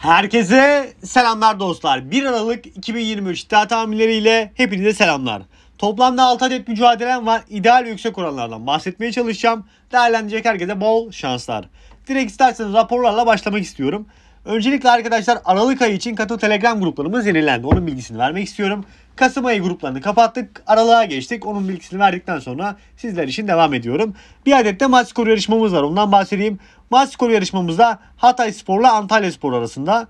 Herkese selamlar dostlar. 1 Aralık 2023 iddia tahminleriyle hepinize selamlar. Toplamda 6 adet mücadelem var. İdeal yüksek oranlardan bahsetmeye çalışacağım. Değerlendirecek herkese bol şanslar. Direkt isterseniz raporlarla başlamak istiyorum. Öncelikle arkadaşlar Aralık ayı için katıl Telegram gruplarımız yenilendi. Onun bilgisini vermek istiyorum. Kasım ayı gruplarını kapattık. Aralığa geçtik. Onun bilgisini verdikten sonra sizler için devam ediyorum. Bir adet de maç skoru yarışmamız var. Ondan bahsedeyim. Maç skoru yarışmamızda Hatay Spor'la Antalya Spor arasında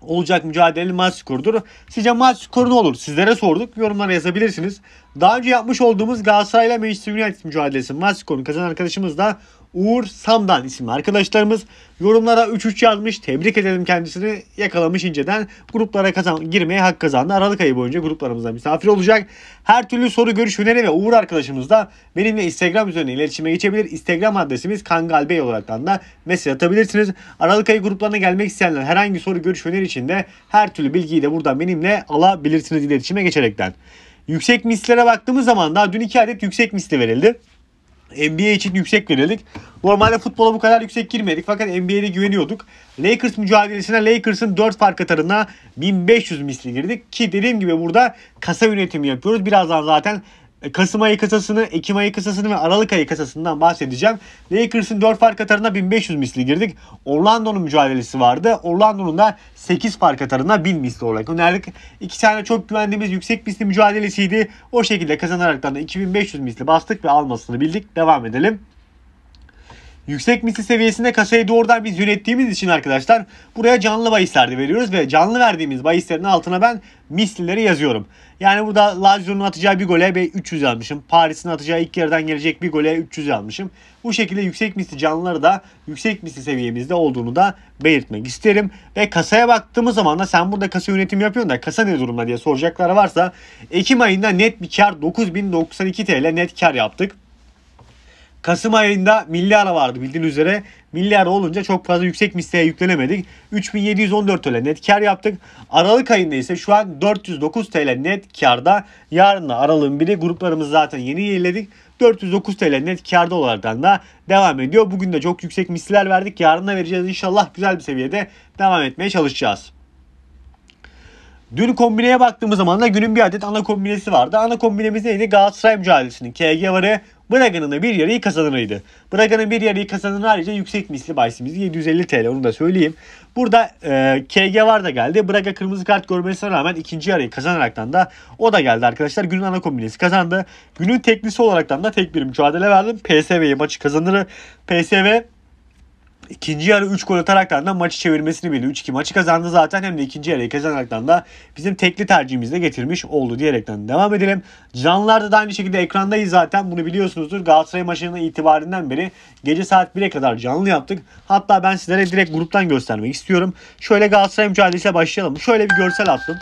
olacak mücadeleli maç skorudur. Sizce maç skoru ne olur? Sizlere sorduk. Yorumlara yazabilirsiniz. Daha önce yapmış olduğumuz Galatasaray ile Manchester United mücadelesi maç skorunu kazanan arkadaşımız da Uğur Samdan isimli arkadaşlarımız yorumlara 3-3 yazmış. Tebrik edelim kendisini. Yakalamış inceden gruplara kazan girmeye hak kazandı. Aralık ayı boyunca gruplarımıza misafir olacak. Her türlü soru, görüş, öneri ve Uğur arkadaşımız da benimle Instagram üzerine iletişime geçebilir. Instagram adresimiz kangalbey olaraktan da mesaj atabilirsiniz. Aralık ayı gruplarına gelmek isteyenler herhangi soru, görüş, öneri için de her türlü bilgiyi de buradan benimle alabilirsiniz iletişime geçerekten. Yüksek mislere baktığımız zaman daha dün iki adet yüksek misli verildi. NBA için yüksek verildik. Normalde futbola bu kadar yüksek girmedik fakat NBA'de güveniyorduk. Lakers mücadelesine Lakers'ın 4 fark atarına 1500 misli girdik. Ki dediğim gibi burada kasa yönetimi yapıyoruz. Birazdan zaten e, Kasım ayı kasasını, Ekim ayı kasasını ve Aralık ayı kasasından bahsedeceğim. Lakers'ın 4 fark atarına 1500 misli girdik. Orlando'nun mücadelesi vardı. Orlando'nun da 8 fark atarına 1000 misli olarak önerdik. İki tane çok güvendiğimiz yüksek misli mücadelesiydi. O şekilde kazanarak da 2500 misli bastık ve almasını bildik. Devam edelim. Yüksek misli seviyesinde kasayı doğrudan biz yönettiğimiz için arkadaşlar buraya canlı bahisler de veriyoruz ve canlı verdiğimiz bahislerin altına ben mislileri yazıyorum. Yani burada Lazio'nun atacağı bir gole 300 almışım. Paris'in atacağı ilk yerden gelecek bir gole 300 almışım. Bu şekilde yüksek misli canlıları da yüksek misli seviyemizde olduğunu da belirtmek isterim. Ve kasaya baktığımız zaman da sen burada kasa yönetimi yapıyorsun da kasa ne durumda diye soracaklar varsa Ekim ayında net bir kar 9092 TL net kar yaptık. Kasım ayında milli ara vardı bildiğin üzere. Milli ara olunca çok fazla yüksek misliğe yüklenemedik. 3714 TL net kar yaptık. Aralık ayında ise şu an 409 TL net karda. Yarın da aralığın biri gruplarımız zaten yeni yeniledik. 409 TL net karda olaraktan da devam ediyor. Bugün de çok yüksek misliler verdik. Yarın da vereceğiz inşallah güzel bir seviyede devam etmeye çalışacağız. Dün kombineye baktığımız zaman da günün bir adet ana kombinesi vardı. Ana kombinemiz neydi? Galatasaray mücadelesinin KG varı Bragan'ın da bir yarıyı kazanırıydı. Bragan'ın bir yarıyı kazanır ayrıca yüksek misli bahisimiz 750 TL onu da söyleyeyim. Burada e, KG var da geldi. Braga kırmızı kart görmesine rağmen ikinci yarıyı kazanaraktan da o da geldi arkadaşlar. Günün ana kombinesi kazandı. Günün teknisi olaraktan da tek bir mücadele verdim. PSV'ye maçı kazanırı. PSV ikinci yarı 3 gol ataraktan da maçı çevirmesini bildi. 3-2 maçı kazandı zaten hem de ikinci yarıyı kazanaraktan da bizim tekli tercihimizde getirmiş oldu diyerekten devam edelim. Canlılarda da aynı şekilde ekrandayız zaten bunu biliyorsunuzdur. Galatasaray maçının itibarinden beri gece saat 1'e kadar canlı yaptık. Hatta ben sizlere direkt gruptan göstermek istiyorum. Şöyle Galatasaray mücadelesiyle başlayalım. Şöyle bir görsel attım.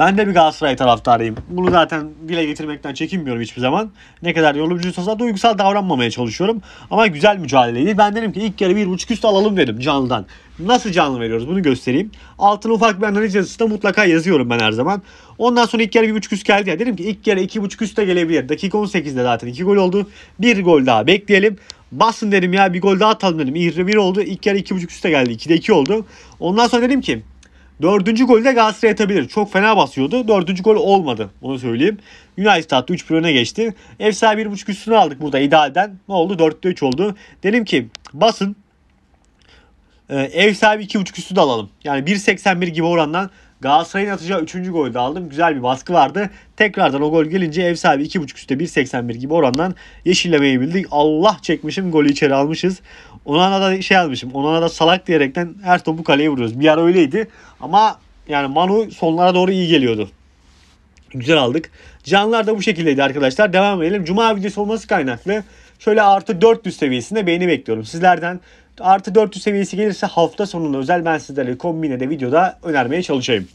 Ben de bir Galatasaray taraftarıyım. Bunu zaten dile getirmekten çekinmiyorum hiçbir zaman. Ne kadar yorumcuysa da duygusal davranmamaya çalışıyorum. Ama güzel mücadeleydi. Ben dedim ki ilk yarı bir buçuk üst alalım dedim canlıdan. Nasıl canlı veriyoruz bunu göstereyim. Altın ufak bir analiz yazısı da mutlaka yazıyorum ben her zaman. Ondan sonra ilk yarı bir buçuk üst geldi ya. Dedim ki ilk yarı iki buçuk üst de gelebilir. Dakika 18'de zaten iki gol oldu. Bir gol daha bekleyelim. Basın dedim ya bir gol daha atalım dedim. İhri bir oldu. İlk yarı iki buçuk üstte geldi. 2'de iki oldu. Ondan sonra dedim ki Dördüncü golü de Galatasaray atabilir. Çok fena basıyordu. Dördüncü gol olmadı. Onu söyleyeyim. United attı. 3-1 öne geçti. Ev sahibi 1.5 üstünü aldık burada idealden. Ne oldu? 4'te 3 oldu. Dedim ki basın. Ee, ev sahibi 2.5 üstü de alalım. Yani 1.81 gibi orandan Galatasaray'ın atacağı 3. golü de aldım. Güzel bir baskı vardı. Tekrardan o gol gelince ev sahibi 2.5 üstte 1.81 gibi orandan yeşillemeyi bildik. Allah çekmişim golü içeri almışız. Onana da şey almışım. Onana da salak diyerekten her topu kaleye vuruyoruz. Bir ara öyleydi ama yani Manu sonlara doğru iyi geliyordu. Güzel aldık. Canlar da bu şekildeydi arkadaşlar. Devam edelim. Cuma videosu olması kaynaklı Şöyle artı 400 seviyesinde beğeni bekliyorum. Sizlerden artı 400 seviyesi gelirse hafta sonunda özel ben sizlere kombinede videoda önermeye çalışayım.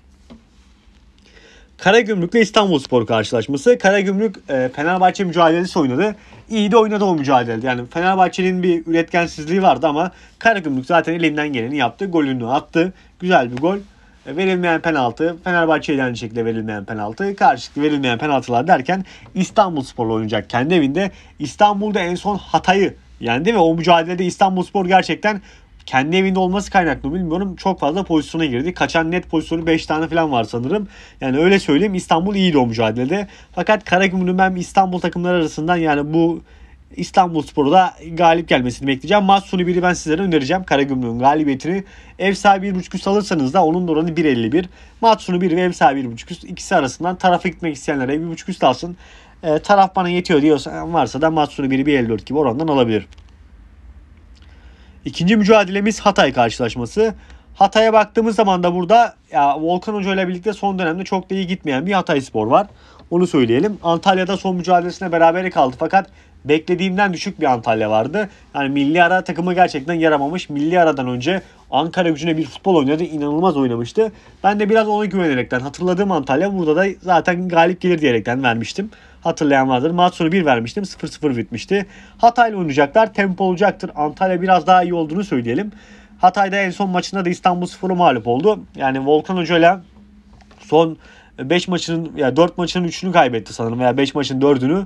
Karagümrük ile İstanbul Spor karşılaşması. Karagümrük e, Fenerbahçe mücadelesi oynadı. İyi de oynadı o mücadelede. Yani Fenerbahçe'nin bir üretkensizliği vardı ama Karagümrük zaten elinden geleni yaptı. Golünü attı. Güzel bir gol verilmeyen penaltı, Fenerbahçe'ye aynı şekilde verilmeyen penaltı, karşılıklı verilmeyen penaltılar derken İstanbul Spor'la oynayacak kendi evinde. İstanbul'da en son Hatay'ı yendi ve o mücadelede İstanbul Spor gerçekten kendi evinde olması kaynaklı bilmiyorum çok fazla pozisyona girdi. Kaçan net pozisyonu 5 tane falan var sanırım. Yani öyle söyleyeyim İstanbul iyiydi o mücadelede. Fakat Karagümrük ben İstanbul takımları arasından yani bu İstanbulspor'u da galip gelmesini bekleyeceğim. Maç sonu biri ben sizlere önereceğim. Karagümrük'ün galibiyetini. Ev sahibi 1.5 üst alırsanız da onun da oranı 1.51. Maç sonu 1 ve ev sahibi 1.5 üst ikisi arasından tarafa gitmek isteyenlere 1.5 üst alsın. E, taraf bana yetiyor diyorsan varsa da maç sonu 1'i 1.54 gibi orandan alabilir. İkinci mücadelemiz Hatay karşılaşması. Hatay'a baktığımız zaman da burada ya Volkan Hoca ile birlikte son dönemde çok da iyi gitmeyen bir Hatay Spor var. Onu söyleyelim. Antalya'da son mücadelesine beraber kaldı fakat beklediğimden düşük bir Antalya vardı. Yani milli ara takımı gerçekten yaramamış. Milli aradan önce Ankara gücüne bir futbol oynadı. inanılmaz oynamıştı. Ben de biraz ona güvenerekten hatırladığım Antalya burada da zaten galip gelir diyerekten vermiştim. Hatırlayan vardır. Maç sonu 1 vermiştim. 0-0 bitmişti. Hatay'la oynayacaklar. Tempo olacaktır. Antalya biraz daha iyi olduğunu söyleyelim. Hatay'da en son maçında da İstanbul 0'u mağlup oldu. Yani Volkan Hoca ile son 5 maçının ya 4 maçının 3'ünü kaybetti sanırım veya 5 maçın 4'ünü.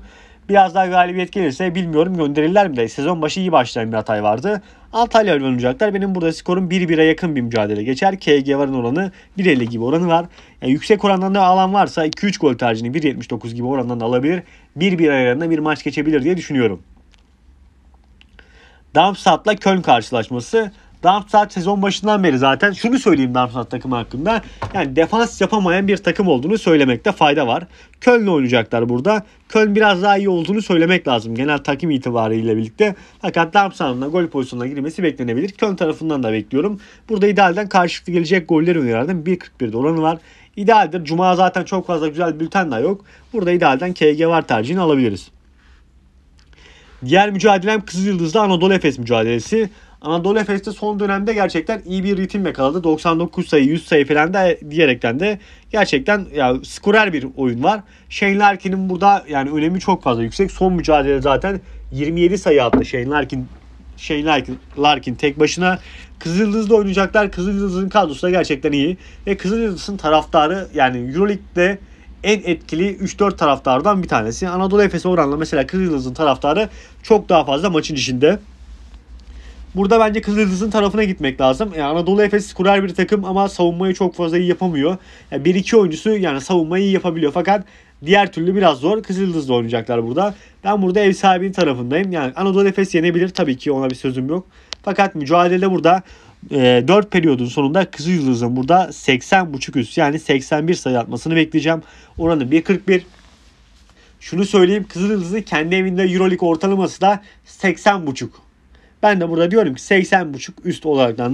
Biraz daha galibiyet gelirse bilmiyorum gönderirler mi de. Sezon başı iyi başlayan bir Hatay vardı. Antalya ile oynayacaklar. Benim burada skorum 1-1'e yakın bir mücadele geçer. KG varın oranı 1.50 gibi oranı var. Yani yüksek orandan da alan varsa 2-3 gol tercihini 1.79 gibi orandan alabilir. 1-1 ayarında bir maç geçebilir diye düşünüyorum. Darmstadt'la Köln karşılaşması. Darmstadt sezon başından beri zaten şunu söyleyeyim Darmstadt takımı hakkında. Yani defans yapamayan bir takım olduğunu söylemekte fayda var. Köln'le oynayacaklar burada. Köln biraz daha iyi olduğunu söylemek lazım genel takım itibariyle birlikte. Fakat Darmstadt'ın da gol pozisyonuna girmesi beklenebilir. Köln tarafından da bekliyorum. Burada idealden karşılıklı gelecek goller önerdim. 1.41'de oranı var. İdealdir. Cuma zaten çok fazla güzel bülten de yok. Burada idealden KG var tercihini alabiliriz. Diğer mücadelem Kızılyıldız'da Anadolu Efes mücadelesi. Anadolu Efes'te son dönemde gerçekten iyi bir ritim yakaladı. 99 sayı 100 sayı falan da diyerekten de gerçekten ya skorer bir oyun var. Shane Larkin'in burada yani önemi çok fazla yüksek. Son mücadele zaten 27 sayı attı Shane Larkin Shane Larkin, Larkin tek başına. Kızıldız'da oynayacaklar. Kızıldız'ın kadrosu da gerçekten iyi. Ve Kızıldız'ın taraftarı yani Euroleague'de en etkili 3-4 taraftardan bir tanesi. Anadolu Efes'e oranla mesela Kızıldız'ın taraftarı çok daha fazla maçın içinde. Burada bence Kızıldız'ın tarafına gitmek lazım. Yani Anadolu Efes kurar bir takım ama savunmayı çok fazla iyi yapamıyor. Yani bir iki oyuncusu yani savunmayı iyi yapabiliyor fakat diğer türlü biraz zor. Kızıldız'da oynayacaklar burada. Ben burada ev sahibinin tarafındayım. Yani Anadolu Efes yenebilir tabii ki ona bir sözüm yok. Fakat mücadelede burada e, 4 periyodun sonunda Kızıldız'ın burada 80.5 üst yani 81 sayı atmasını bekleyeceğim. Oranı 1.41. Şunu söyleyeyim Kızıldız'ın kendi evinde Euroleague ortalaması da 80.5. Ben de burada diyorum ki 80.5 üst olarak da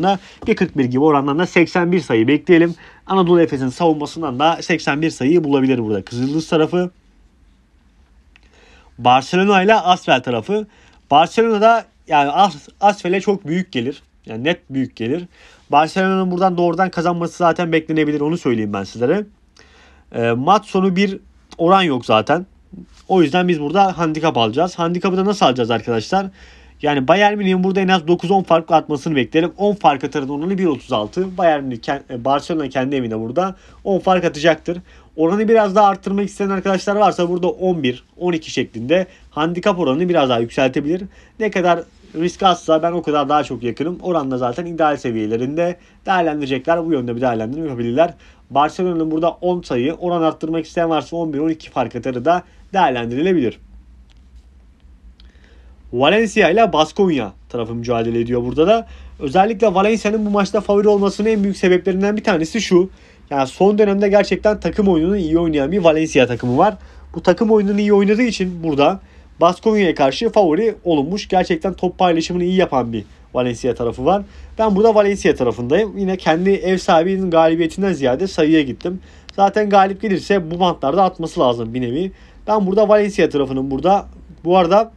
1.41 gibi orandan da 81 sayı bekleyelim. Anadolu Efes'in savunmasından da 81 sayıyı bulabilir burada Kızıldız tarafı. Barcelona ile Asfel tarafı. Barcelona da yani As Asfel'e çok büyük gelir. Yani net büyük gelir. Barcelona'nın buradan doğrudan kazanması zaten beklenebilir. Onu söyleyeyim ben sizlere. E, ee, maç sonu bir oran yok zaten. O yüzden biz burada handikap alacağız. Handikapı da nasıl alacağız arkadaşlar? Yani Bayern Münih'in burada en az 9-10 fark atmasını beklerim. 10 fark atarın oranı 1.36. Bayern Münih e, Barcelona kendi evinde burada 10 fark atacaktır. Oranı biraz daha arttırmak isteyen arkadaşlar varsa burada 11, 12 şeklinde handikap oranını biraz daha yükseltebilir. Ne kadar risk azsa ben o kadar daha çok yakınım. Oranla zaten ideal seviyelerinde değerlendirecekler. Bu yönde bir değerlendirme yapabilirler. Barcelona'nın burada 10 sayı oran arttırmak isteyen varsa 11-12 fark atarı da değerlendirilebilir. Valencia ile Baskonya tarafı mücadele ediyor burada da. Özellikle Valencia'nın bu maçta favori olmasının en büyük sebeplerinden bir tanesi şu. Yani son dönemde gerçekten takım oyununu iyi oynayan bir Valencia takımı var. Bu takım oyununu iyi oynadığı için burada Baskonya'ya karşı favori olunmuş. Gerçekten top paylaşımını iyi yapan bir Valencia tarafı var. Ben burada Valencia tarafındayım. Yine kendi ev sahibinin galibiyetinden ziyade sayıya gittim. Zaten galip gelirse bu bantlarda atması lazım bir nevi. Ben burada Valencia tarafının burada. Bu arada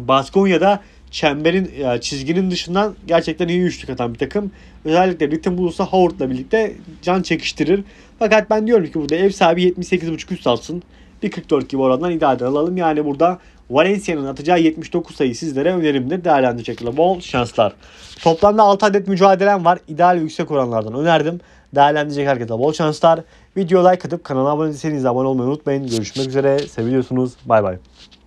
Baskonya'da çemberin e, çizginin dışından gerçekten iyi üçlük atan bir takım. Özellikle ritim bulursa Howard'la birlikte can çekiştirir. Fakat ben diyorum ki burada ev sahibi 78.5 üst alsın. 1.44 gibi orandan idare alalım. Yani burada Valencia'nın atacağı 79 sayı sizlere önerimdir. Değerlendirecekler. Bol şanslar. Toplamda 6 adet mücadelem var. İdeal yüksek oranlardan önerdim. Değerlendirecek herkese bol şanslar. Video like atıp kanala abone değilseniz abone olmayı unutmayın. Görüşmek üzere. Seviyorsunuz. Bay bay.